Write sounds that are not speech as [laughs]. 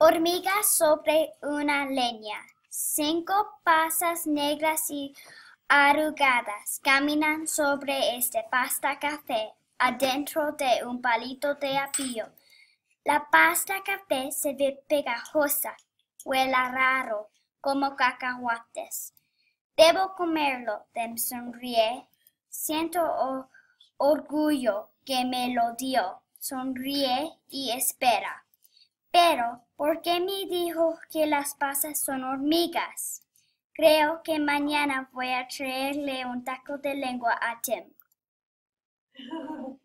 Hormiga sobre una leña. Cinco pasas negras y arrugadas caminan sobre este pasta café adentro de un palito de apio. La pasta café se ve pegajosa, huele raro, como cacahuates. Debo comerlo, Dem sonríe. Siento orgullo que me lo dio. Sonríe y espera. Pero ¿Por qué me dijo que las pasas son hormigas? Creo que mañana voy a traerle un taco de lengua a Tim. [laughs]